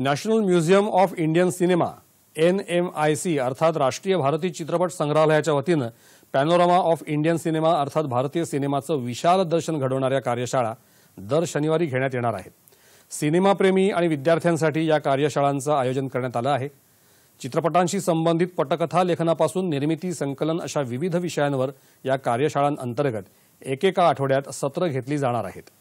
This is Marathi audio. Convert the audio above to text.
national museum of Indian cinema N M I C अर्थात राष्ट्रीय भारतीय चित्रपट संग्रहालयाच्या वतीनं पॅनोरामा ऑफ इंडियन सिनेमा अर्थात भारतीय सिनेमाचं विशाल दर्शन घडवणाऱ्या कार्यशाळा दर शनिवारी घेण्यात येणार आहेत सिनेमाप्रेमी आणि विद्यार्थ्यांसाठी या कार्यशाळांचं आयोजन करण्यात आलं आहे चित्रपटांशी संबंधित पटकथा लेखनापासून निर्मिती संकलन अशा विविध विषयांवर या कार्यशाळांअंतर्गत एकेका आठवड्यात सत्र घेतली जाणार आहेत